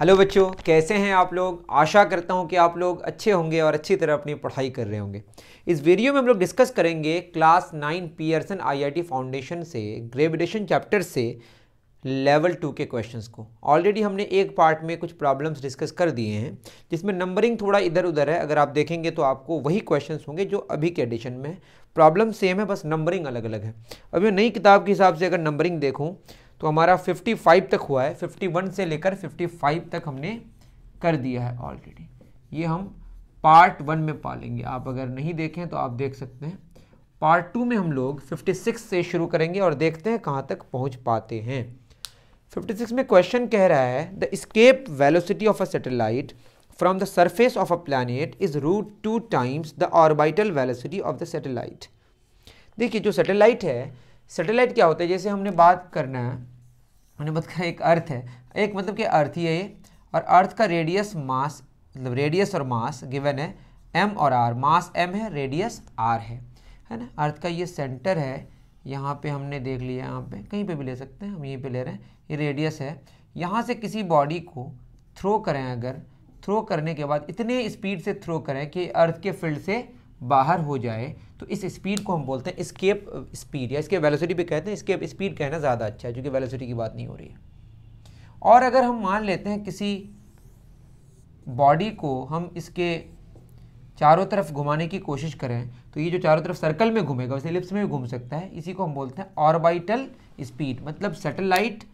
Hello बच्चों कैसे हैं आप लोग आशा करता हूं कि आप लोग अच्छे होंगे और अच्छी तरह अपनी पढ़ाई कर रहे होंगे इस वीडियो में हम लोग डिस्कस करेंगे class nine Pearson IIT foundation से ग्रेविडेशन चैप्टर से लेवल टू के क्वेश्चंस को ऑलरेडी हमने एक पार्ट में कुछ प्रॉब्लम्स डिस्कस कर दिए हैं जिसमें नंबरिंग थोड़ा इधर उधर है अगर आप देखेंगे तो आपको वही क्वेश्चंस होंगे जो अभी के एडिशन में प्रॉब्लम सेम है बस नंबरिंग अलग अलग है अभी नई किताब के हिसाब से अगर नंबरिंग देखूँ तो हमारा 55 तक हुआ है 51 से लेकर 55 तक हमने कर दिया है ऑलरेडी ये हम पार्ट वन में पालेंगे आप अगर नहीं देखें तो आप देख सकते हैं पार्ट टू में हम लोग 56 से शुरू करेंगे और देखते हैं कहाँ तक पहुँच पाते हैं 56 में क्वेश्चन कह रहा है the escape velocity of a satellite from the surface of a planet is root two times the orbital velocity of the satellite देखिए जो सेटेलाइट है सेटेलाइट क्या होता है जैसे हमने बात करना है मतलब का एक अर्थ है एक मतलब कि अर्थ ही है ये और अर्थ का रेडियस मास मतलब रेडियस और मास गिवन है एम और आर मास एम है रेडियस आर है है ना अर्थ का ये सेंटर है यहाँ पे हमने देख लिया यहाँ पे कहीं पे भी ले सकते हैं हम यहीं पे ले रहे हैं ये रेडियस है यहाँ से किसी बॉडी को थ्रो करें अगर थ्रो करने के बाद इतने स्पीड से थ्रो करें कि अर्थ के फील्ड से बाहर हो जाए तो इस स्पीड को हम बोलते हैं स्केप स्पीड uh, या इसके वेलोसिटी भी कहते हैं स्केप स्पीड कहना ज़्यादा अच्छा है क्योंकि वेलोसिटी की बात नहीं हो रही है और अगर हम मान लेते हैं किसी बॉडी को हम इसके चारों तरफ घुमाने की कोशिश करें तो ये जो चारों तरफ सर्कल में घूमेगा वैसे लिप्स में भी घूम सकता है इसी को हम बोलते हैं ऑर्बिटल स्पीड मतलब सेटेलाइट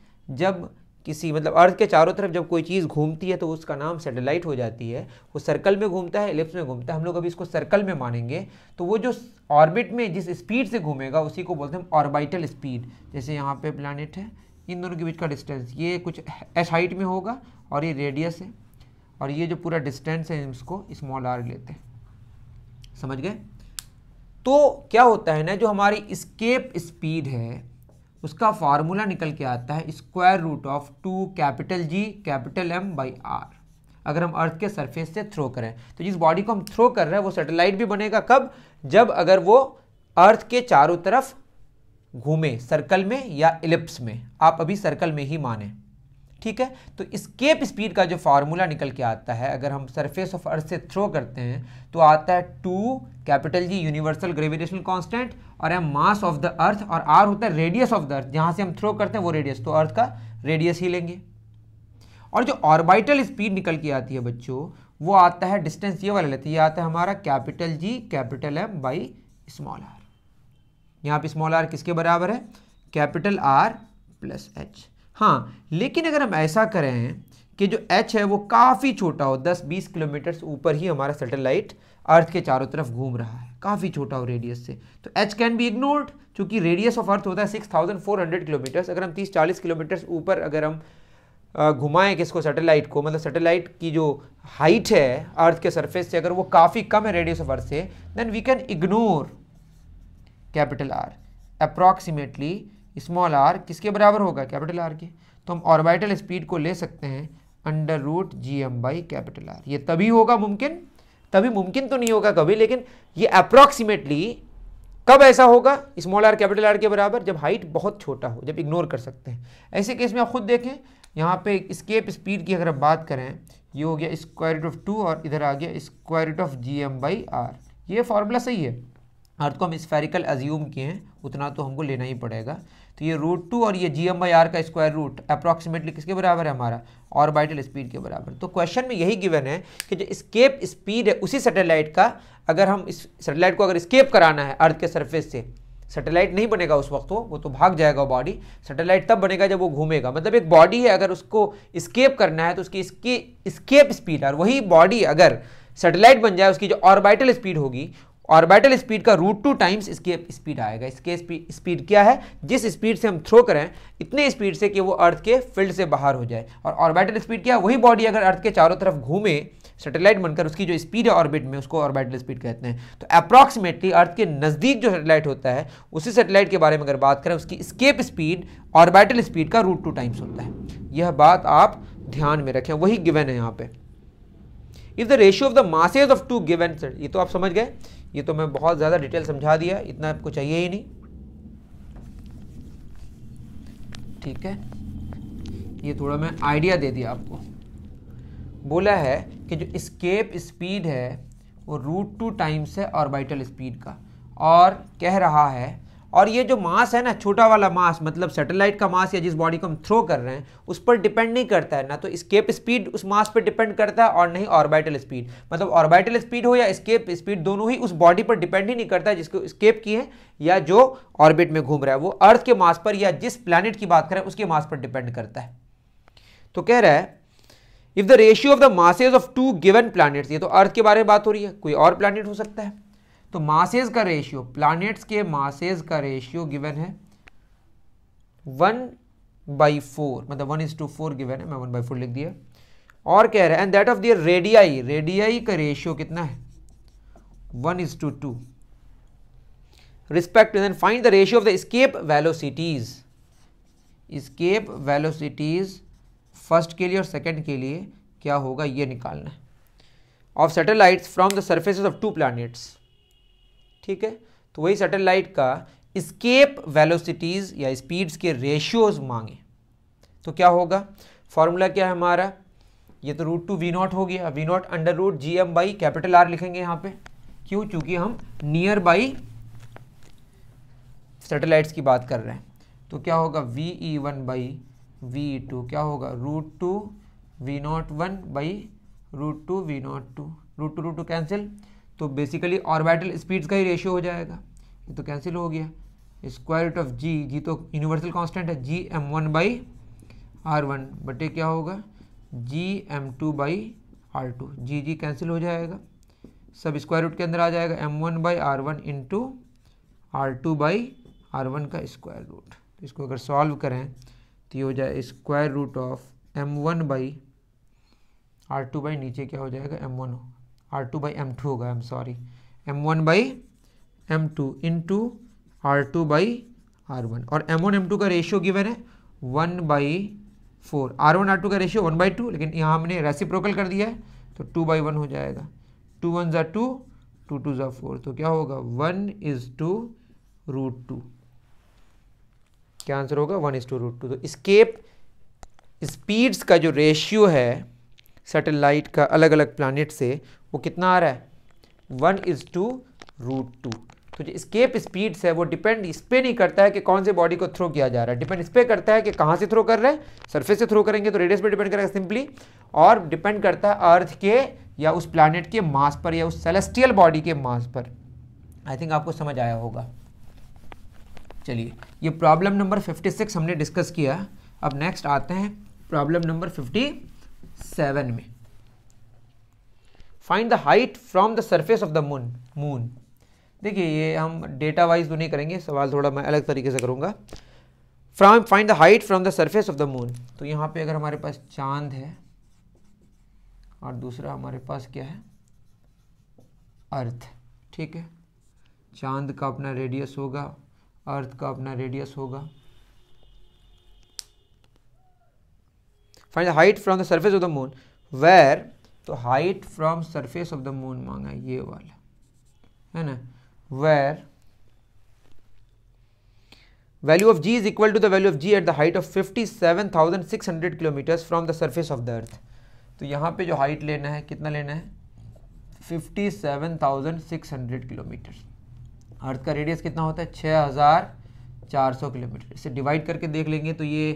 जब किसी मतलब अर्थ के चारों तरफ जब कोई चीज़ घूमती है तो उसका नाम सेटेलाइट हो जाती है वो सर्कल में घूमता है एलिप्स में घूमता है हम लोग अभी इसको सर्कल में मानेंगे तो वो जो ऑर्बिट में जिस स्पीड से घूमेगा उसी को बोलते हैं ऑर्बिटल स्पीड जैसे यहाँ पे प्लानट है इन दोनों के बीच का डिस्टेंस ये कुछ एस हाइट में होगा और ये रेडियस है और ये जो पूरा डिस्टेंस है इसको स्मॉल आर लेते हैं समझ गए तो क्या होता है ना जो हमारी स्केप स्पीड है उसका फार्मूला निकल के आता है square root of two capital G capital M by R अगर हम अर्थ के सरफेस से थ्रो करें तो जिस बॉडी को हम थ्रो कर रहे हैं वो सैटेलाइट भी बनेगा कब जब अगर वो अर्थ के चारों तरफ घूमे सर्कल में या इलिप्स में आप अभी सर्कल में ही माने ठीक है तो स्केप स्पीड का जो फार्मूला निकल के आता है अगर हम सरफेस ऑफ अर्थ से थ्रो करते हैं तो आता है two capital G universal gravitation constant और M mass of the earth और आर होता है रेडियस ऑफ द अर्थ जहाँ से हम थ्रो करते हैं वो रेडियस तो अर्थ का रेडियस ही लेंगे और जो ऑर्बिटल स्पीड निकल के आती है बच्चों वो आता है डिस्टेंस ये वाला लेते हैं ये आता है हमारा capital G capital M by small R यहाँ पे स्मॉल आर किसके बराबर है कैपिटल आर प्लस एच हाँ लेकिन अगर हम ऐसा करें कि जो एच है वो काफ़ी छोटा हो दस बीस किलोमीटर ऊपर ही हमारा सेटेलाइट अर्थ के चारों तरफ घूम रहा है काफ़ी छोटा हो रेडियस से तो एच कैन बी इग्नोर्ड चूँकि रेडियस ऑफ अर्थ होता है six thousand four hundred kilometres अगर हम तीस चालीस किलोमीटर्स ऊपर अगर हम घुमाएं किसको सैटेलाइट को मतलब सैटेलाइट की जो हाइट है अर्थ के सरफेस से अगर वो काफ़ी कम है रेडियस ऑफ अर्थ से then we can ignore capital R approximately small R किसके बराबर होगा कैपिटल आर के तो हम ऑर्बिटल स्पीड को ले सकते हैं under root G M by capital R ये तभी होगा मुमकिन तभी मुमकिन तो नहीं होगा कभी लेकिन ये अप्रॉक्सीमेटली कब ऐसा होगा स्मॉल आर कैपिटल आर के बराबर जब हाइट बहुत छोटा हो जब इग्नोर कर सकते हैं ऐसे केस में आप खुद देखें यहाँ पे स्केप स्पीड की अगर हम बात करें ये हो गया स्क्वायर ऑफ टू और इधर आ गया square of G M by R ये फार्मूला सही है अर्थ को हम स्फेरिकल अज्यूम किए हैं उतना तो हमको लेना ही पड़ेगा तो ये रूट टू और ये जी एम बाई आर का स्क्वायर रूट अप्रॉक्सीमेटली किसके बराबर है हमारा ऑर्बिटल स्पीड के बराबर तो क्वेश्चन में यही गिवन है कि जो स्केप स्पीड है उसी सैटेलाइट का अगर हम इस सैटेलाइट को अगर स्केप कराना है अर्थ के सरफेस से सैटेलाइट नहीं बनेगा उस वक्त वो वो तो भाग जाएगा बॉडी सैटेलाइट तब बनेगा जब वो घूमेगा मतलब एक बॉडी है अगर उसको स्केप करना है तो उसकी इसकी स्केप स्पीड और वही बॉडी अगर सैटेलाइट बन जाए उसकी जो ऑर्बिटल स्पीड होगी ऑर्बिटल स्पीड का रूट टू टाइम्स इसके स्पीड आएगा इसके स्पीड क्या है जिस स्पीड से हम थ्रो करें इतने स्पीड से कि वो अर्थ के फील्ड से बाहर हो जाए और ऑर्बिटल स्पीड क्या वही बॉडी अगर अर्थ के चारों तरफ घूमे सैटेलाइट बनकर उसकी जो स्पीड है ऑर्बिट में उसको ऑर्बिटल स्पीड कहते हैं तो अप्रॉक्सीमेटली अर्थ के नज़दीक जो सेटेलाइट होता है उसी सेटेलाइट के बारे में अगर बात करें उसकी स्केप स्पीड ऑर्बिटल स्पीड का रूट टू टाइम्स होता है यह बात आप ध्यान में रखें वही गिवन है यहाँ पे if the ratio of the masses of two given ये तो आप समझ गए ये तो मैं बहुत ज़्यादा डिटेल समझा दिया इतना आपको चाहिए ही नहीं ठीक है ये थोड़ा मैं आइडिया दे दिया आपको बोला है कि जो स्केप स्पीड है वो रूट टू टाइम्स है ऑर्बिटल स्पीड का और कह रहा है और ये जो मास है ना छोटा वाला मास मतलब सैटेलाइट का मास या जिस बॉडी को हम थ्रो कर रहे हैं उस पर डिपेंड नहीं करता है ना तो स्केप स्पीड उस मास पर डिपेंड करता है और नहीं ऑर्बिटल स्पीड मतलब ऑर्बिटल स्पीड हो या स्केप स्पीड दोनों ही उस बॉडी पर डिपेंड ही नहीं करता है जिसको स्केप की है या जो ऑर्बिट में घूम रहा है वो अर्थ के मास पर या जिस प्लानिट की बात करें उसके मास पर डिपेंड करता है तो कह रहा है if the ratio of the masses of two given planets ये तो अर्थ के बारे में बात हो रही है कोई और प्लानट हो सकता है तो मासेज का रेशियो प्लानिट्स के मासेज का रेशियो गिवन है वन बाई फोर मतलब one is to four given है मैं वन बाई फोर लिख दिया और कह रहा है and that of their radii radii का रेशियो कितना है one is to two respect and find the ratio of the escape velocities escape velocities first के लिए और सेकेंड के लिए क्या होगा ये निकालना है of satellites from the surfaces of two planets ठीक है तो वही सैटेलाइट का स्केप वेलोसिटीज़ या स्पीड्स के रेशियोज़ मांगे तो क्या होगा फॉर्मूला क्या है हमारा ये तो रूट टू वी नॉट हो गया V naught under root G M by capital R लिखेंगे यहां पे क्यों चूंकि हम नियर बाई सैटेलाइट्स की बात कर रहे हैं तो क्या होगा V E one by V two क्या होगा root two V naught one by root two V naught two root two root two cancel तो बेसिकली ऑर्बिटल स्पीड्स का ही रेशियो हो जाएगा ये तो कैंसिल हो गया square root of G G तो यूनिवर्सल कांस्टेंट है G M one by R one बटे क्या होगा G M two by R two G G cancel हो जाएगा सब स्क्वायर रूट के अंदर आ जाएगा M one by R one into R two by R one का स्क्वायर रूट तो इसको अगर सॉल्व करें तो ये हो जाए square root of M one by R two by नीचे क्या हो जाएगा M one R two by M two होगा I am sorry M one by M two into R two by R one और M one M two का ratio given है one by four R one R two का ratio one by two लेकिन यहाँ हमने reciprocal कर दिया है तो टू बाई वन हो जाएगा टू वन ज़ा टू टू टू ज़ा फोर तो क्या होगा one is to root two क्या आंसर होगा one is to root two तो स्केप स्पीड्स का जो रेशियो है सैटेलाइट का अलग अलग प्लानट से वो कितना आ रहा है one is to root two तो जो स्केप स्पीड्स है वो डिपेंड इस पर नहीं करता है कि कौन से बॉडी को थ्रो किया जा रहा है डिपेंड इस पर करता है कि कहाँ से थ्रो कर रहे हैं सरफेस से थ्रो करेंगे तो रेडियस पर डिपेंड करेगा सिंपली और डिपेंड करता है अर्थ के या उस प्लानट के मास पर या उस सेलेस्टियल बॉडी के मास पर आई थिंक आपको समझ आया होगा चलिए ये प्रॉब्लम नंबर 56 हमने डिस्कस किया अब नेक्स्ट आते हैं प्रॉब्लम नंबर सेवन में find the height from the surface of the moon moon देखिए ये हम डेटा वाइज तो नहीं करेंगे सवाल थोड़ा मैं अलग तरीके से करूँगा from find the height from the surface of the moon तो यहाँ पे अगर हमारे पास चांद है और दूसरा हमारे पास क्या है अर्थ ठीक है चांद का अपना रेडियस होगा अर्थ का अपना रेडियस होगा find the height from the surface of the moon where तो height from surface of the moon मांगा ये वाला है ना where value of G is equal to the value of G at the height of fifty seven thousand six hundred kilometres from the surface of the earth तो यहाँ पे जो height लेना है कितना लेना है fifty seven thousand six hundred kilometre earth का रेडियस कितना होता है छः हज़ार चार सौ किलोमीटर इसे डिवाइड करके देख लेंगे तो ये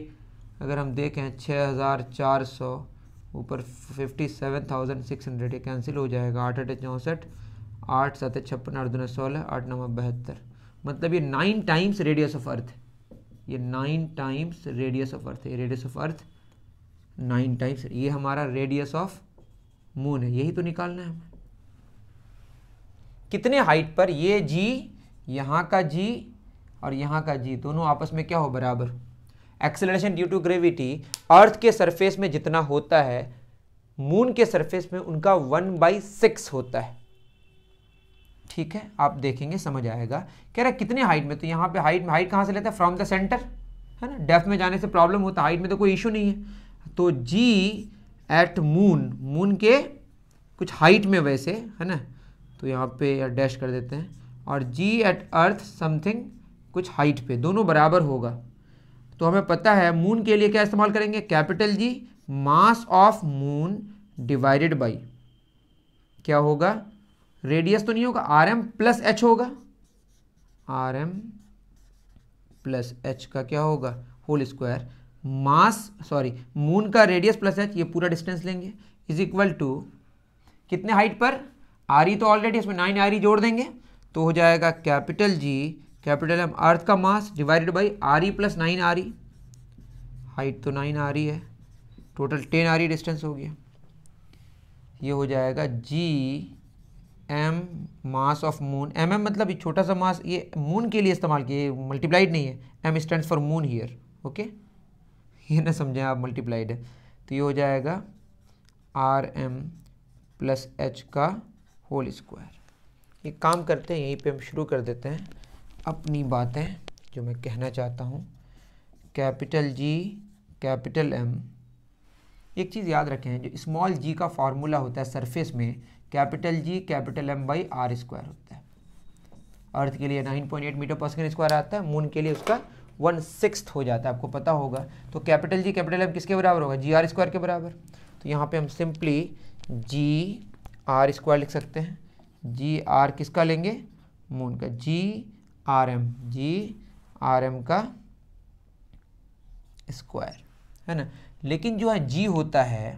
अगर हम देखें छः हज़ार चार सौ ऊपर fifty seven thousand six hundred ये कैंसिल हो जाएगा आठ अठे चौंसठ आठ सात छप्पन आठ दून सोलह आठ नौ बहत्तर मतलब ये nine times radius of earth ये nine times radius of earth radius of earth nine times ये हमारा रेडियस ऑफ मून है यही तो निकालना है हमें कितने हाइट पर ये जी यहाँ का जी और यहाँ का जी दोनों आपस में क्या हो बराबर acceleration due to gravity earth के सरफेस में जितना होता है मून के सरफेस में उनका वन बाई सिक्स होता है ठीक है आप देखेंगे समझ आएगा कह रहा है कितने हाइट में तो यहाँ पे हाइट में हाइट कहाँ से लेता है फ्रॉम द सेंटर है ना डेफ में जाने से प्रॉब्लम होता है हाइट में तो कोई इशू नहीं है तो जी एट मून मून के कुछ हाइट में वैसे है ना तो यहाँ पे डैश कर देते हैं और जी एट अर्थ समथिंग कुछ हाइट पे दोनों बराबर होगा तो हमें पता है मून के लिए क्या इस्तेमाल करेंगे capital G mass of moon divided by क्या होगा रेडियस तो नहीं होगा आर एम प्लस एच होगा आर एम प्लस एच का क्या होगा whole square mass sorry moon का रेडियस प्लस एच ये पूरा डिस्टेंस लेंगे इज इक्वल टू कितने हाइट पर आरी e तो ऑलरेडी इसमें नाइन आरी जोड़ देंगे तो हो जाएगा capital G capital M earth का mass divided by R E plus nine R E height तो नाइन आ रही है टोटल टेन आ रही डिस्टेंस हो गया ये हो जाएगा G M mass of moon M M मतलब छोटा सा मास ये मून के लिए इस्तेमाल किए मल्टीप्लाइड नहीं है M stand for moon here okay ये ना समझें आप मल्टीप्लाइड है तो ये हो जाएगा आर एम प्लस एच का होल स्क्वायर ये काम करते हैं यहीं पे हम शुरू कर देते हैं अपनी बातें जो मैं कहना चाहता हूँ कैपिटल जी कैपिटल एम एक चीज़ याद रखें जो स्मॉल जी का फार्मूला होता है सरफेस में capital G capital M by R square होता है अर्थ के लिए 9.8 मीटर पर सेकेंड स्क्वायर आता है मून के लिए उसका वन सिक्स हो जाता है आपको पता होगा तो कैपिटल जी कैपिटल एम किसके बराबर होगा जी आर स्क्वायर के बराबर तो यहाँ पे हम सिंपली जी आर स्क्वायर लिख सकते हैं जी आर किसका लेंगे मून का G R M G R M का स्क्वायर है ना लेकिन जो है जी होता है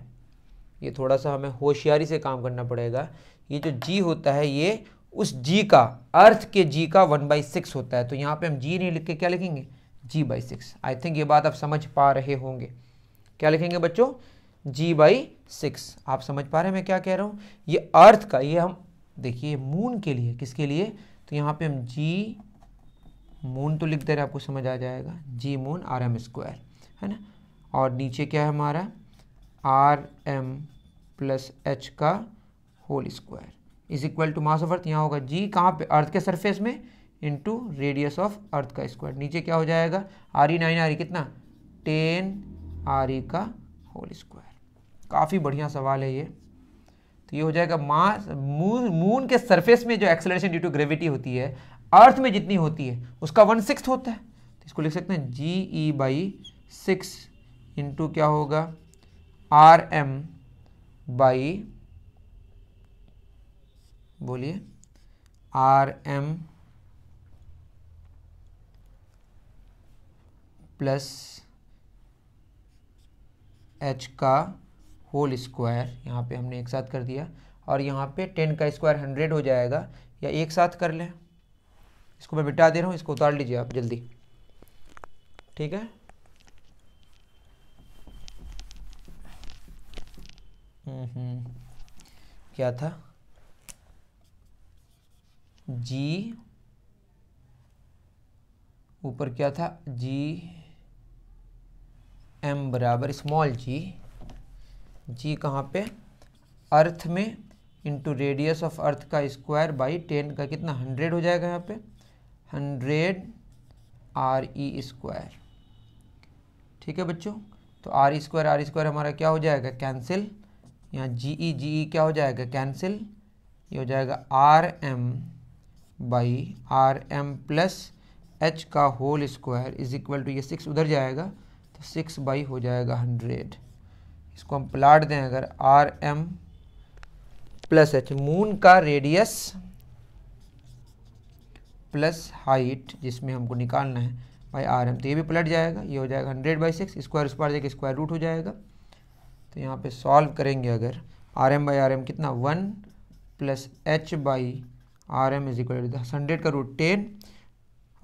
ये थोड़ा सा हमें होशियारी से काम करना पड़ेगा ये जो जी होता है ये उस जी का अर्थ के जी का वन बाई सिक्स होता है तो यहाँ पे हम जी नहीं लिख के क्या लिखेंगे G by six I think ये बात आप समझ पा रहे होंगे क्या लिखेंगे बच्चों जी बाई सिक्स आप समझ पा रहे हैं मैं क्या कह रहा हूँ ये अर्थ का ये हम देखिए मून के लिए किसके लिए तो यहाँ पे हम जी मून तो लिख दे रहे आपको समझ आ जाएगा G moon R M square है ना और नीचे क्या है हमारा आर एम प्लस एच का whole square is equal to mass of earth यहाँ होगा जी कहाँ पे अर्थ के सरफेस में इंटू रेडियस ऑफ अर्थ का स्क्वायर नीचे क्या हो जाएगा R E nine R E कितना टेन आर ई का होल स्क्वायर काफ़ी बढ़िया सवाल है ये तो ये हो जाएगा मास मून मून के सरफेस में जो एक्सेलरेशन ड्यू टू ग्रेविटी होती है अर्थ में जितनी होती है उसका वन सिक्स होता है तो इसको लिख सकते हैं G E by six into क्या होगा आर एम बाई बोलिए आर एम प्लस एच का होल स्क्वायर यहाँ पे हमने एक साथ कर दिया और यहाँ पे टेन का स्क्वायर हंड्रेड हो जाएगा या एक साथ कर लें इसको मैं मिटा दे रहा हूँ इसको उतार लीजिए आप जल्दी ठीक है हम्म, हम्म। क्या था जी ऊपर क्या था जी एम बराबर स्मॉल जी जी कहाँ पे अर्थ में इंटू रेडियस ऑफ अर्थ का स्क्वायर बाई टेन का कितना हंड्रेड हो जाएगा यहाँ पे हंड्रेड आर ई स्क्वायर ठीक है बच्चों तो R E square R E square हमारा क्या हो जाएगा कैंसिल यहाँ जी ई जी ई क्या हो जाएगा कैंसिल ये हो जाएगा R M by R M plus H का whole square is equal to ये सिक्स उधर जाएगा तो सिक्स बाई हो जाएगा हंड्रेड इसको हम प्लाट दें अगर R M plus H moon का रेडियस प्लस हाइट जिसमें हमको निकालना है बाई आर एम तो ये भी पलट जाएगा ये हो जाएगा हंड्रेड बाई सिक्स स्क्वायर उस जाएगा स्क्वायर रूट हो जाएगा तो यहाँ पे सॉल्व करेंगे अगर R M by R M कितना one plus H by R M is equal to hundred का रूट टेन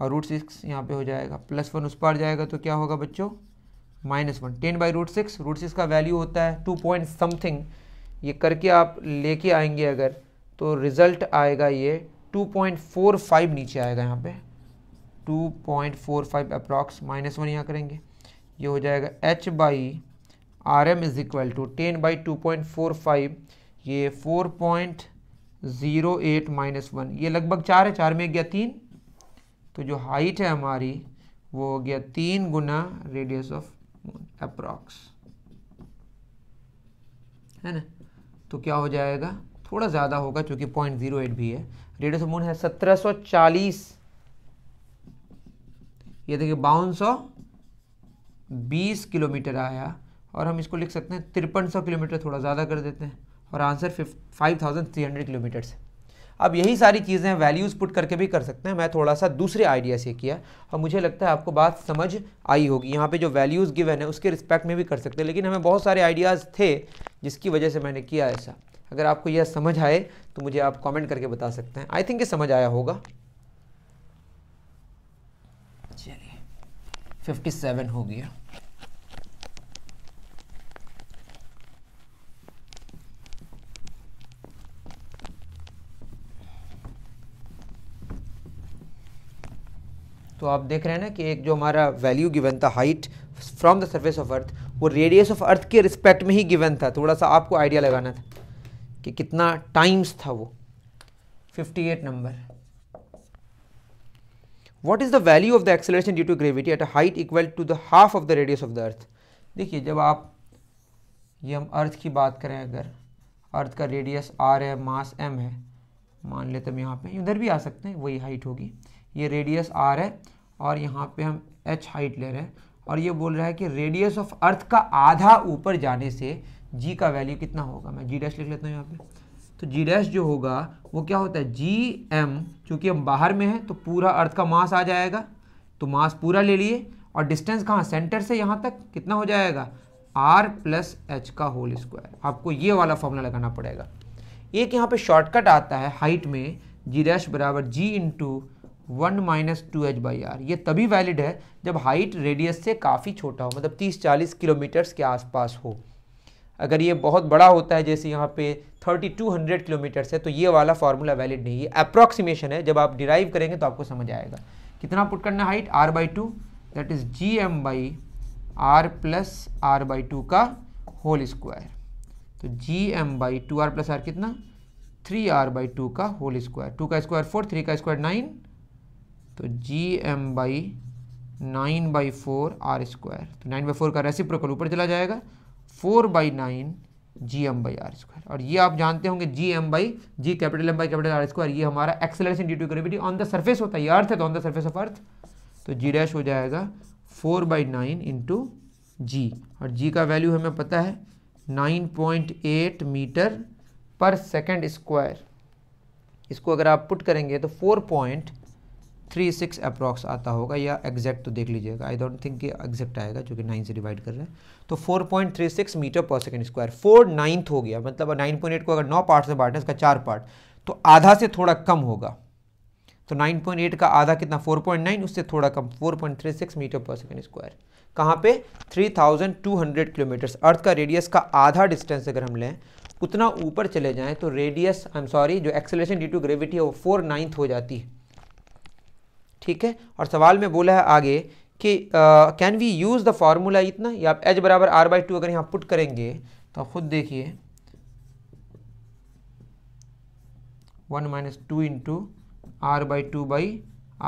और रूट सिक्स यहाँ पे हो जाएगा प्लस वन उस पार जाएगा तो क्या होगा बच्चों minus one ten by root six root six का वैल्यू होता है टू पॉइंट समथिंग ये करके आप लेके आएंगे अगर तो रिज़ल्ट आएगा ये 2.45 नीचे आएगा यहाँ पे 2.45 पॉइंट अप्रॉक्स माइनस वन यहाँ करेंगे ये हो जाएगा H by R M is equal to ten by two ये 4.08 पॉइंट माइनस वन ये लगभग चार है चार में गया तीन तो जो हाइट है हमारी वो हो गया तीन गुना रेडियस ऑफ अप्रॉक्स है ना तो क्या हो जाएगा थोड़ा ज़्यादा होगा क्योंकि पॉइंट भी है रेडियस ऑफ मून है 1740 ये देखिए बावन सौ बीस किलोमीटर आया और हम इसको लिख सकते हैं तिरपन सौ किलोमीटर थोड़ा ज़्यादा कर देते हैं और answer five thousand three hundred kilometres अब यही सारी चीज़ें वैल्यूज़ पुट करके भी कर सकते हैं मैं थोड़ा सा दूसरे आइडिया से किया और मुझे लगता है आपको बात समझ आई होगी यहाँ पे जो वैल्यूज़ गिवन है उसके रिस्पेक्ट में भी कर सकते हैं लेकिन हमें बहुत सारे आइडियाज़ थे जिसकी वजह से मैंने किया ऐसा अगर आपको यह समझ आए तो मुझे आप कमेंट करके बता सकते हैं आई थिंक ये समझ आया होगा चलिए 57 हो गया तो आप देख रहे हैं ना कि एक जो हमारा वैल्यू गिवन था height from the surface of earth वो रेडियस ऑफ अर्थ के रिस्पेक्ट में ही गिवन था थोड़ा सा आपको आइडिया लगाना था कि कितना टाइम्स था वो 58 number what is the value of the acceleration due to gravity at a height equal to the half of the radius of the earth देखिए जब आप ये हम अर्थ की बात करें अगर अर्थ का रेडियस आर है मास एम है मान लेते हम यहाँ पे इधर भी आ सकते हैं वही हाइट होगी ये रेडियस आर है और यहाँ पे हम एच हाइट ले रहे हैं और ये बोल रहा है कि रेडियस ऑफ अर्थ का आधा ऊपर जाने से जी का वैल्यू कितना होगा मैं जी डैश लिख लेता हूँ यहाँ पे तो जी डैश जो होगा वो क्या होता है जी एम चूँकि हम बाहर में हैं तो पूरा अर्थ का मास आ जाएगा तो मास पूरा ले लिए और डिस्टेंस कहाँ सेंटर से यहाँ तक कितना हो जाएगा आर प्लस एच का होल स्क्वायर आपको ये वाला फॉर्मूला लगाना पड़ेगा एक यहाँ पे शॉर्टकट आता है हाइट में जी डैश बराबर G into one minus two H by R ये तभी वैलिड है जब हाइट रेडियस से काफ़ी छोटा हो मतलब तीस चालीस किलोमीटर्स के आसपास हो अगर ये बहुत बड़ा होता है जैसे यहाँ पे 3200 किलोमीटर्स है तो ये वाला फार्मूला वैलिड नहीं है अप्रॉक्सीमेशन है जब आप डिराइव करेंगे तो आपको समझ आएगा कितना पुट करना height R by two that is G M by R plus R by two का होल स्क्वायर तो G M by two R plus R कितना थ्री आर बाई टू का होल स्क्वायर टू का square four three का square nine तो G M by nine by four R square तो nine by four का reciprocal ऊपर चला जाएगा four by nine G M by R square और ये आप जानते होंगे G M by G capital M by capital R square ये हमारा acceleration due to gravity on the surface होता है अर्थ है तो on the surface of earth तो जी डैश हो जाएगा four by nine into G और जी का वैल्यू हमें पता है nine point eight metre per second square इसको अगर आप पुट करेंगे तो four point three six approx आता होगा या एग्जैक्ट तो देख लीजिएगा आई डोंट थिंक कि एग्जैक्ट आएगा जो कि नाइन से डिवाइड कर रहे हैं तो four point three six metre per second square four ninth हो गया मतलब नाइन पॉइंट एट को अगर नौ पार्ट से बांटें इसका चार पार्ट तो आधा से थोड़ा कम होगा तो नाइन पॉइंट एट का आधा कितना फोर पॉइंट नाइन उससे थोड़ा कम four point three six metre per second square कहाँ पे three thousand two hundred kilometres earth का रेडियस का आधा डिस्टेंस अगर हम लें उतना ऊपर चले जाएँ तो रेडियस आई एम सॉरी जो एक्सेलेशन ड्यू टू ग्रेविटी है वो फोर नाइन्थ हो जाती है ठीक है और सवाल में बोला है आगे कि can we use the formula इतना या आप एच बराबर आर बाई टू अगर यहाँ पुट करेंगे तो खुद देखिए one minus two into R by two by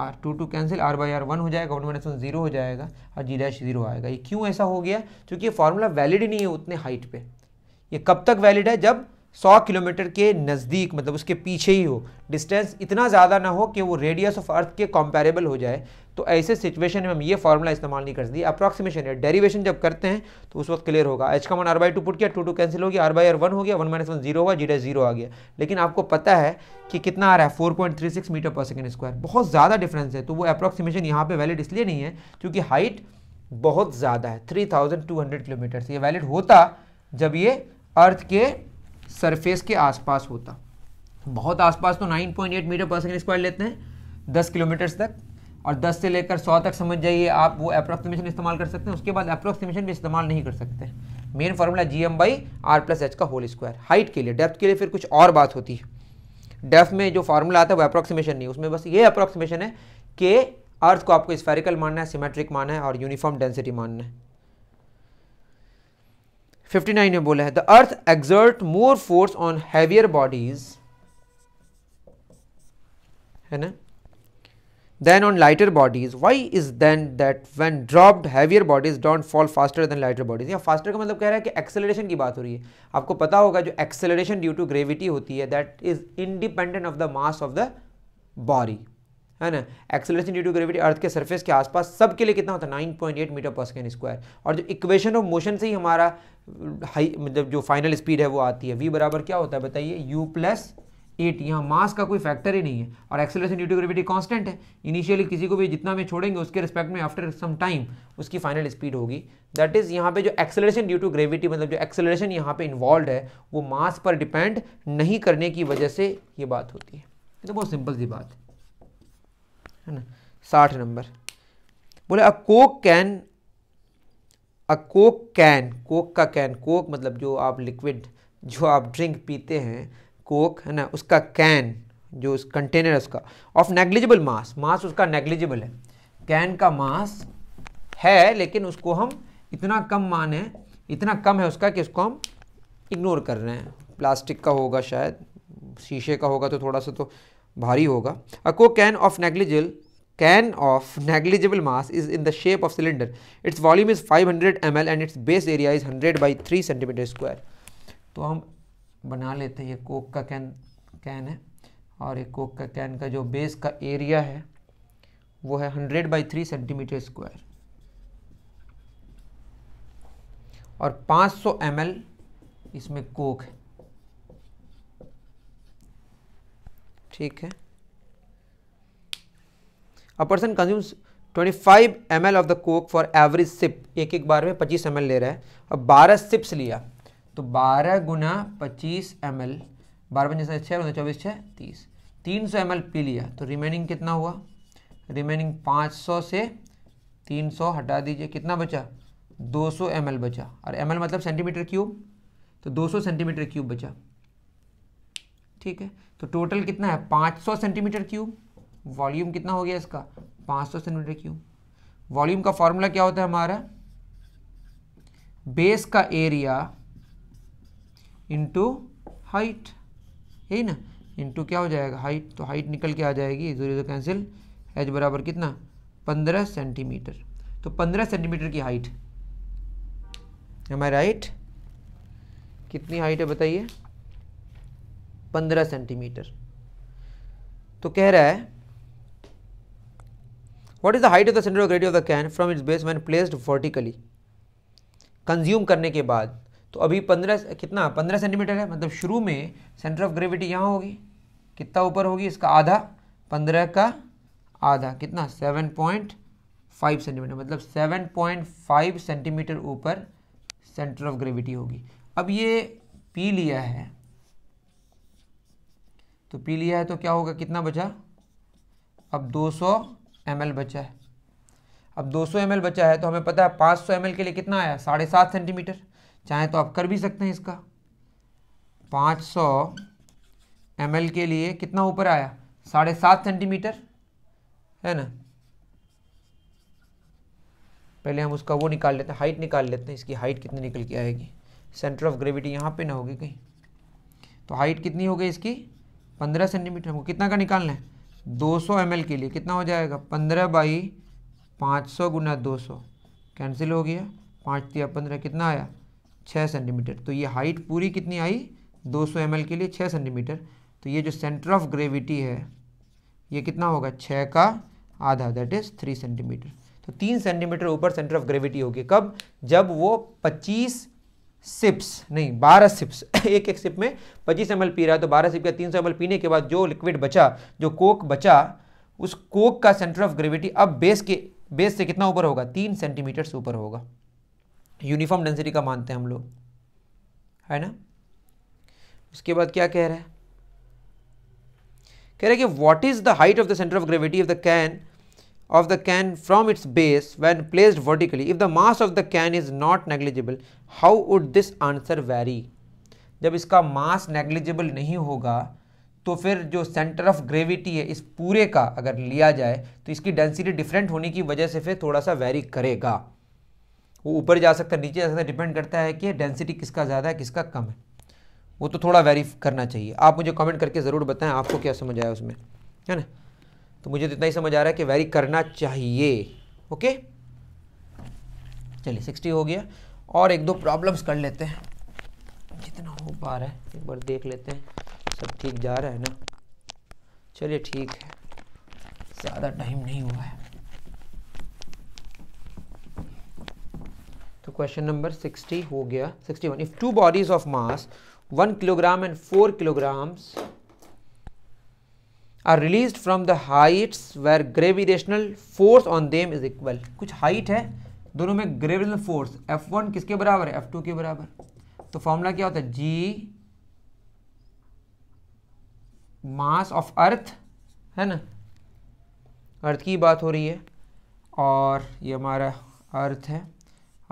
R two two cancel R by R one हो जाएगा वन माइनस वन जीरो हो जाएगा और जी डैश जीरो आएगा ये क्यों ऐसा हो गया क्योंकि ये फार्मूला वैलिड नहीं है उतने हाइट पे ये कब तक वैलिड है जब 100 किलोमीटर के नज़दीक मतलब उसके पीछे ही हो डिस्टेंस इतना ज़्यादा ना हो कि वो रेडियस ऑफ अर्थ के कॉम्पेरेबल हो जाए तो ऐसे सिचुएशन में हम ये फार्मूला इस्तेमाल नहीं कर सकते अप्रॉक्सीमेशन है डेरिवेशन जब करते हैं तो उस वक्त क्लियर होगा एच का one R by two put किया टू टू कैंसिल हो गया आर बाई आर वन हो गया वन माइनस वन जीरो हुआ जी जीरो आ गया लेकिन आपको पता है कि कितना आ रहा है four point three six metre per second square बहुत ज़्यादा डिफरेंस है तो वो अप्रॉक्सीमेशन यहाँ पर वैलिड इसलिए नहीं है क्योंकि हाइट बहुत ज़्यादा है three thousand two hundred kilometre ये वैलिड होता जब ये अर्थ के सरफेस के आसपास होता बहुत आसपास तो 9.8 मीटर पर सेकेंड स्क्वायर लेते हैं 10 किलोमीटर तक और 10 से लेकर 100 तक समझ जाइए आप वो अप्रोक्सीमेशन इस्तेमाल कर सकते हैं उसके बाद अप्रोक्सीमेशन भी इस्तेमाल नहीं कर सकते main formula G M by R plus H का होल स्क्वायर हाइट के लिए डेप्थ के लिए फिर कुछ और बात होती है डेप्थ में जो फार्मूला आता है वो अप्रोक्सीमेशन नहीं उसमें बस ये अप्रोक्सीमेशन है कि अर्थ को आपको स्फेरिकल मानना है सिमेट्रिक मानना है और यूनिफॉर्म डेंसिटी मानना है 59 में बोला है the earth exert more force on heavier bodies है ना than on lighter bodies why is then that when dropped heavier bodies don't fall faster than lighter bodies या फास्टर का मतलब कह रहा है कि एक्सेलरेशन की बात हो रही है आपको पता होगा जो एक्सेलरेशन ड्यू टू ग्रेविटी होती है that is independent of the mass of the body है ना acceleration due to gravity earth के सरफेस के आसपास सबके लिए कितना होता है eight metre per second square और जो इक्वेशन ऑफ मोशन से ही हमारा हाई मतलब जो फाइनल स्पीड है वो आती है वी बराबर क्या होता है बताइए यू प्लस एट यहाँ मास का कोई फैक्टर ही नहीं है और acceleration due to gravity constant है इनिशियली किसी को भी जितना में छोड़ेंगे उसके रिस्पेक्ट में आफ्टर सम टाइम उसकी फाइनल स्पीड होगी दैट इज़ यहाँ पे जो एक्सेलरेशन ड्यू टू ग्रेविटी मतलब जो एक्सेलरेशन यहाँ पे इन्वॉल्व है वो मास पर डिपेंड नहीं करने की वजह से ये बात होती है ये तो बहुत सिंपल सी बात है ना साठ नंबर बोले a Coke can a Coke can Coke का कैन कोक मतलब जो आप लिक्विड जो आप ड्रिंक पीते हैं कोक है ना उसका कैन जो उस कंटेनर है उसका ऑफ नेग्लिजिबल मास मास उसका नेग्लिजिबल है कैन का मास है लेकिन उसको हम इतना कम माने इतना कम है उसका कि उसको हम इग्नोर कर रहे हैं प्लास्टिक का होगा शायद शीशे का होगा तो थोड़ा सा तो भारी होगा a Coke can of negligible can of negligible mass is in the shape of cylinder. Its volume is 500 ml and its base area is 100 by 3 centimeter square. तो हम बना लेते हैं ये कोक का कैन कैन है और ये कोक का कैन का जो बेस का एरिया है वो है 100 बाई थ्री सेंटीमीटर स्क्वायर और 500 सौ इसमें कोक है ठीक है a person consumes 25 M of the Coke for average sip एक एक बार में 25 एम ले रहा है और 12 सिप्स लिया तो 12 गुना पच्चीस एम एल बारह पंचायत छः चौबीस छः तीस तीन सौ एम पी लिया तो रिमेनिंग कितना हुआ रिमेनिंग 500 से 300 हटा दीजिए कितना बचा 200 सौ बचा और एम मतलब सेंटीमीटर क्यूब तो 200 सेंटीमीटर क्यूब बचा ठीक है तो टोटल कितना है 500 सेंटीमीटर क्यूब वॉल्यूम कितना हो गया इसका 500 सेंटीमीटर क्यूब वॉल्यूम का फॉर्मूला क्या होता है हमारा बेस का एरिया इंटू हाइट यही ना इंटू क्या हो जाएगा हाइट तो हाइट निकल के आ जाएगी इधर इधर कैंसिल एच बराबर कितना पंद्रह सेंटीमीटर तो पंद्रह सेंटीमीटर की हाइट हमारी राइट कितनी हाइट है बताइए पंद्रह सेंटीमीटर तो कह रहा है what is the height of the centre of gravity of the can from its base when placed vertically consume करने के बाद तो अभी पंद्रह कितना पंद्रह सेंटीमीटर है मतलब शुरू में सेंटर ऑफ ग्रेविटी यहाँ होगी कितना ऊपर होगी इसका आधा पंद्रह का आधा कितना सेवन पॉइंट फाइव सेंटीमीटर मतलब सेवन पॉइंट फाइव सेंटीमीटर ऊपर सेंटर ऑफ ग्रेविटी होगी अब ये पी लिया है तो पी लिया है तो क्या होगा कितना बचा अब दो सौ एम बचा है अब 200 सौ बचा है तो हमें पता है 500 सौ के लिए कितना आया साढ़े सात सेंटीमीटर चाहे तो आप कर भी सकते हैं इसका 500 सौ के लिए कितना ऊपर आया साढ़े सात सेंटीमीटर है ना पहले हम उसका वो निकाल लेते हैं हाइट निकाल लेते हैं इसकी हाइट कितनी निकल के आएगी सेंटर ऑफ ग्रेविटी यहाँ पे ना होगी कहीं तो हाइट कितनी हो गई इसकी 15 सेंटीमीटर हमको कितना का निकालना है 200 ml के लिए कितना हो जाएगा पंद्रह बाई पाँच सौ गुना दो सौ कैंसिल हो गया पाँच या पंद्रह कितना आया छः सेंटीमीटर तो ये हाइट पूरी कितनी आई 200 सौ के लिए छः सेंटीमीटर तो ये जो सेंटर ऑफ ग्रेविटी है ये कितना होगा छः का आधा दैट इज़ थ्री सेंटीमीटर तो तीन सेंटीमीटर ऊपर सेंटर ऑफ ग्रेविटी होगी कब जब वो पच्चीस सिप्स नहीं बारह सिप्स एक एक सिप में पच्चीस एम पी रहा है तो बारह सिप या तीन सौ पीने के बाद जो लिक्विड बचा जो कोक बचा उस कोक का सेंटर ऑफ ग्रेविटी अब बेस के बेस से कितना ऊपर होगा तीन सेंटीमीटर से ऊपर होगा यूनिफॉर्म डेंसिटी का मानते हैं हम लोग है ना उसके बाद क्या कह रहे हैं कह रहे हैं कि what is the height of the centre of gravity of the can of the can from its base when placed vertically, if the mass of the can is not negligible, how would this answer vary? जब इसका मास negligible नहीं होगा तो फिर जो centre of gravity है इस पूरे का अगर लिया जाए तो इसकी डेंसिटी डिफरेंट होने की वजह से फिर थोड़ा सा वेरी करेगा वो ऊपर जा सकता है नीचे जा सकता है डिपेंड करता है कि डेंसिटी किसका ज़्यादा है किसका कम है वो तो थोड़ा वेरी करना चाहिए आप मुझे कमेंट करके ज़रूर बताएं आपको क्या समझ आया उसमें है ना तो मुझे तो इतना ही समझ आ रहा है कि वेरी करना चाहिए ओके चलिए सिक्सटी हो गया और एक दो प्रॉब्लम्स कर लेते हैं जितना हो पा रहा है एक बार देख लेते हैं सब ठीक जा रहा है ना चलिए ठीक है ज़्यादा टाइम नहीं हुआ है तो क्वेश्चन नंबर सिक्सटी हो गया sixty one if two bodies of mass one kilogram and four kilograms are release from the heights where gravitational force on them is equal कुछ हाइट है दोनों में ग्रेविटेशनल फोर्स एफ वन किसके बराबर है F two के बराबर तो फॉर्मूला क्या होता है जी मास ऑफ अर्थ है ना अर्थ की बात हो रही है और ये हमारा अर्थ है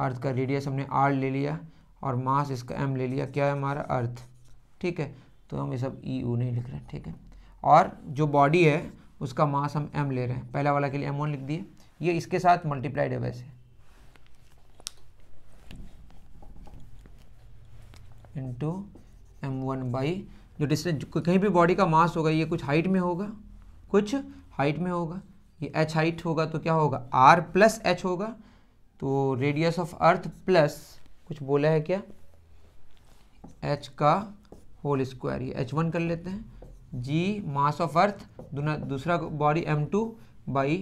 अर्थ का रेडियस हमने आर ले लिया और मास इसका एम ले लिया क्या है हमारा अर्थ ठीक है तो हम ये सब ई e यू नहीं लिख रहे हैं ठीक है और जो बॉडी है उसका मास हम एम ले रहे हैं पहला वाला के लिए एम वन लिख दिए ये इसके साथ मल्टीप्लाइड है वैसे इंटू एम वन बाई जो डिस्टेंस कहीं भी बॉडी का मास होगा ये कुछ हाइट में होगा कुछ हाइट में होगा ये एच हाइट होगा तो क्या होगा आर प्लस एच होगा तो रेडियस ऑफ अर्थ प्लस कुछ बोला है क्या एच का होल स्क्वायर ये एच वन कर लेते हैं जी मास ऑफ अर्थ दूसरा body M two by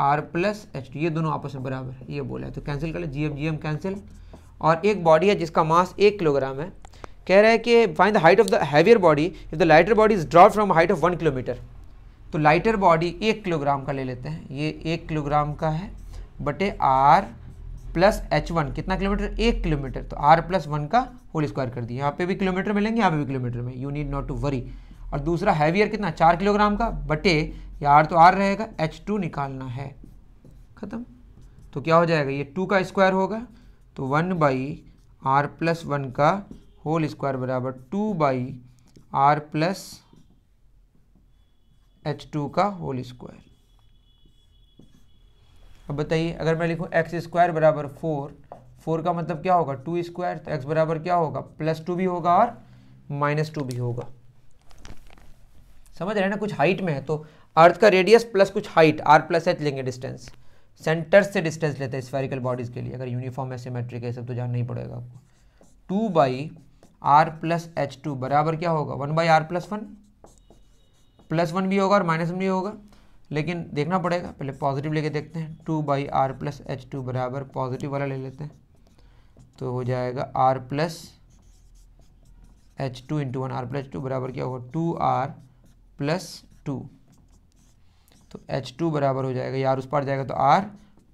R plus H two ये दोनों आपस में बराबर ये बोला है तो कैंसिल कर ले G M G M cancel और एक बॉडी है जिसका मास एक किलोग्राम है कह रहा है कि find the height of the heavier body if the lighter body is drop from height of one kilometre तो लाइटर बॉडी एक किलोग्राम का ले लेते हैं ये एक किलोग्राम का है बटे आर प्लस एच वन कितना किलोमीटर एक किलोमीटर तो आर प्लस वन का होल स्क्वायर कर दिया यहाँ पे भी किलोमीटर मिलेंगे यहाँ पे भी किलोमीटर में you need not to worry और दूसरा हैवियर कितना चार किलोग्राम का बटे ये आर तो आर रहेगा एच टू निकालना है ख़त्म तो क्या हो जाएगा ये टू का स्क्वायर होगा तो one by R plus one का होल स्क्वायर बराबर two by R plus H two का होल स्क्वायर अब बताइए अगर मैं लिखूँ एक्स स्क्वायर बराबर फोर फोर का मतलब क्या होगा टू स्क्वायर तो एक्स बराबर क्या होगा प्लस टू भी होगा और माइनस टू भी होगा समझ रहे हैं ना कुछ हाइट में है तो अर्थ का रेडियस प्लस कुछ हाइट आर प्लस एच लेंगे डिस्टेंस सेंटर से डिस्टेंस लेते हैं स्पेरिकल बॉडीज़ के लिए अगर यूनिफॉर्म है सिमेट्रिक है सब तो जानना ही पड़ेगा आपको two by R plus H two बराबर क्या होगा one by R plus one plus one भी होगा और माइनस वन भी होगा लेकिन देखना पड़ेगा पहले पॉजिटिव लेके देखते हैं two by R plus H two बराबर पॉजिटिव वाला ले लेते हैं तो हो जाएगा R plus H two into one R plus two बराबर क्या होगा टू आर प्लस टू तो एच टू बराबर हो जाएगा यार उस पार जाएगा तो आर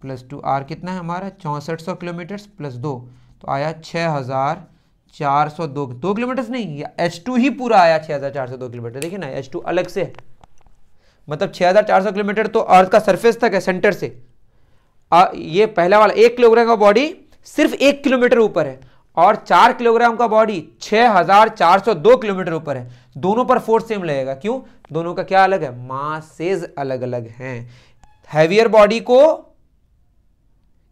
प्लस टू आर कितना है हमारा चौंसठ सौ किलोमीटर्स प्लस दो तो आया छः हज़ार चार सौ दो दो किलोमीटर्स नहीं एच टू ही पूरा आया छः हज़ार चार सौ दो किलोमीटर देखिए ना एच टू अलग से है मतलब छः हज़ार चार सौ किलोमीटर तो अर्थ का सरफेस तक है सेंटर से आ, ये पहला वाला एक किलोग्राम का बॉडी सिर्फ एक किलोमीटर ऊपर है और चार किलोग्राम का बॉडी 6402 किलोमीटर ऊपर है दोनों पर फोर्स सेम लगेगा क्यों दोनों का क्या अलग है मासेज अलग अलग हैं हैवियर बॉडी को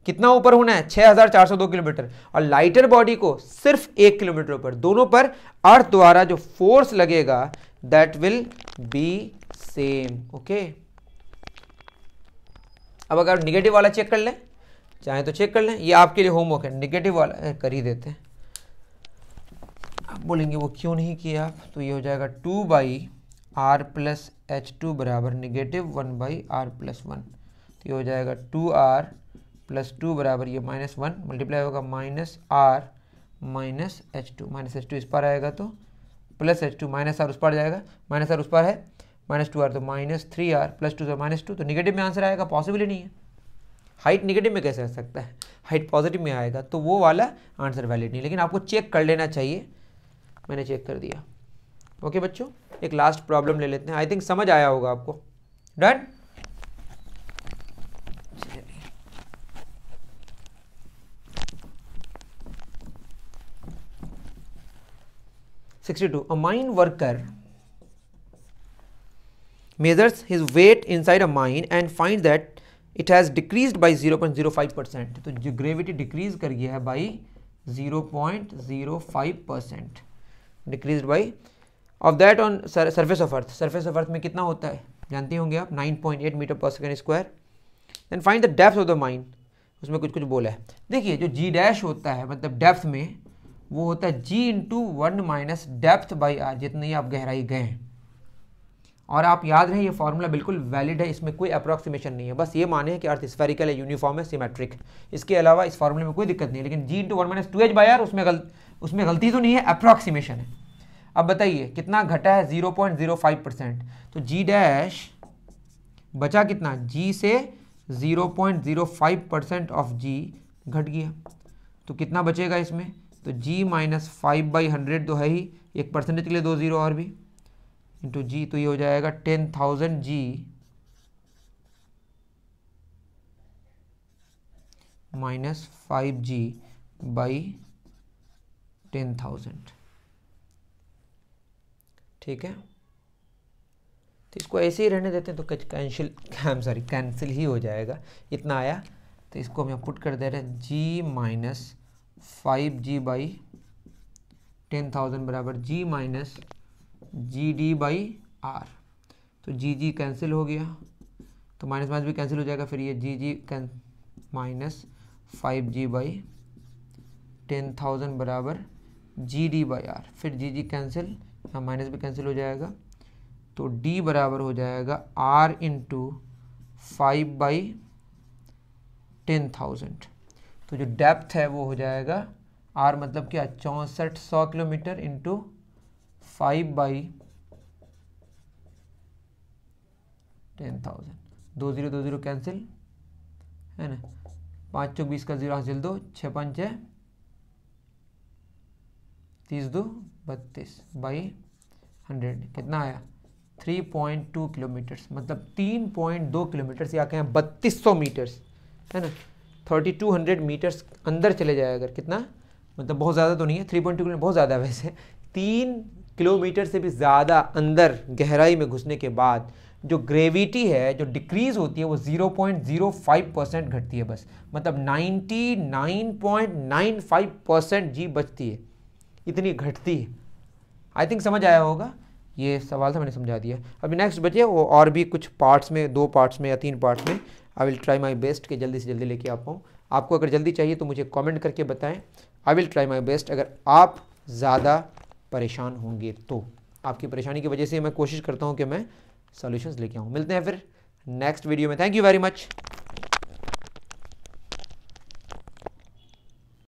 कितना ऊपर होना है 6402 किलोमीटर और लाइटर बॉडी को सिर्फ एक किलोमीटर ऊपर दोनों पर अर्थ द्वारा जो फोर्स लगेगा that will be same okay अब अगर निगेटिव वाला चेक कर लें चाहे तो चेक कर लें ये आपके लिए होमवर्क है निगेटिव वाला कर ही देते हैं आप बोलेंगे वो क्यों नहीं किया आप तो ये हो जाएगा two by R plus H two बराबर negative one by R plus one तो ये हो जाएगा टू आर प्लस टू बराबर ये माइनस वन मल्टीप्लाई होगा minus R minus H two minus H two इस पर आएगा तो plus H two minus R उस पर जाएगा माइनस आर उस पर है माइनस टू आर तो minus three R plus two तो माइनस टू तो निगेटिव में आंसर आएगा पॉसिबल ही नहीं है हाइट निगेटिव में कैसे आ सकता है हाइट पॉजिटिव में आएगा तो वो वाला आंसर वैलिड नहीं लेकिन आपको चेक कर लेना चाहिए मैंने चेक कर दिया ओके बच्चों एक लास्ट प्रॉब्लम ले लेते हैं आई थिंक समझ आया होगा आपको done sixty two a mine worker measures his weight inside a mine and find that it has decrease by zero point zero five percent तो जो ग्रेविटी डिक्रीज कर गया है by zero point zero five percent decrease by of that on surface of earth surface of earth में कितना होता है जानते होंगे आप nine point eight metre per second square then find the depth of the mine उसमें कुछ कुछ बोला है देखिए जो जी डैश होता है मतलब डेप्थ में वो होता है G into one minus depth by R जितनी आप गहराई गए हैं और आप याद रहे ये फार्मूला बिल्कुल वैलिड है इसमें कोई अप्रॉक्सीमेशन नहीं है बस ये माने कि अर्थ स्फेरिकल है यूनिफॉर्म है सिमेट्रिक इसके अलावा इस फार्मूले में कोई दिक्कत नहीं है लेकिन G into one minus two H by R उसमें गल उसमें गलती तो नहीं है अप्रॉक्सीमेशन है अब बताइए कितना घटा है zero point zero five percent तो जी डैश बचा कितना जी से zero point zero five percent of G घट गया तो कितना बचेगा इसमें तो G minus five by hundred तो है ही एक परसेंटेज के लिए दो जीरो और भी इंटू जी तो ये हो जाएगा ten thousand G minus five G by ten thousand ठीक है तो इसको ऐसे ही रहने देते हैं तो कैंसिल सॉरी कैंसिल ही हो जाएगा इतना आया तो इसको हम यहाँ पुट कर दे रहे हैं G minus five G by ten thousand बराबर G minus G D by R तो जी जी कैंसिल हो गया तो माइनस माइनस भी कैंसिल हो जाएगा फिर ये जी जी कैं minus five G by ten thousand बराबर जी डी बाई आर फिर जी जी कैंसिल यहाँ माइनस भी कैंसिल हो जाएगा तो डी बराबर हो जाएगा R into five by ten thousand तो जो डेप्थ है वो हो जाएगा आर मतलब क्या चौंसठ सौ kilometre into five by ten thousand दो ज़ीरो दो ज़ीरो कैंसिल है ना पाँच चौक बीस का ज़ीरो हासिल दो छः पाँच छः तीस दो बत्तीस बाई हंड्रेड कितना आया थ्री पॉइंट टू किलोमीटर्स मतलब तीन पॉइंट दो किलोमीटर्स या कहें बत्तीस सौ मीटर्स है ना थर्टी टू हंड्रेड मीटर्स अंदर चले जाए अगर कितना मतलब बहुत ज़्यादा तो नहीं है थ्री पॉइंट टू किलोमीटर बहुत ज़्यादा है वैसे तीन किलोमीटर से भी ज़्यादा अंदर गहराई में घुसने के बाद जो ग्रेविटी है जो डिक्रीज़ होती है वो 0.05 परसेंट घटती है बस मतलब 99.95 परसेंट जी बचती है इतनी घटती है आई थिंक समझ आया होगा ये सवाल था मैंने समझा दिया अभी नेक्स्ट बचे वो और भी कुछ पार्ट्स में दो पार्ट्स में या तीन पार्ट्स में I will try my best कि जल्दी से जल्दी लेके आ पाऊँ आपको अगर जल्दी चाहिए तो मुझे कॉमेंट करके बताएँ I will try my best अगर आप ज़्यादा परेशान होंगे तो आपकी परेशानी की वजह से मैं कोशिश करता हूँ कि मैं सॉल्यूशंस लेके आऊँ मिलते हैं फिर नेक्स्ट वीडियो में थैंक यू वेरी मच